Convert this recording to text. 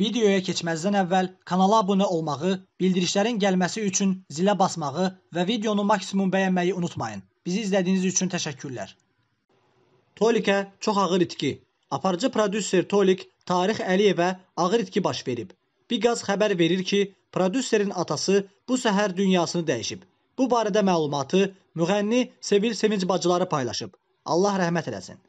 Videoya keçməzdən əvvəl kanala abunə olmağı, bildirişlərin gəlməsi üçün zilə basmağı və videonu maksimum bəyənməyi unutmayın. Bizi izlədiyiniz üçün təşəkkürlər. Tolikə çox ağır itki. Aparıcı prodüser Tolik Tarix Əliyevə ağır itki baş verib. Bir qaz xəbər verir ki, prodüserin atası bu səhər dünyasını dəyişib. Bu barədə məlumatı müğənni Sevil Sevinc bacıları paylaşıb. Allah rəhmət eləsin.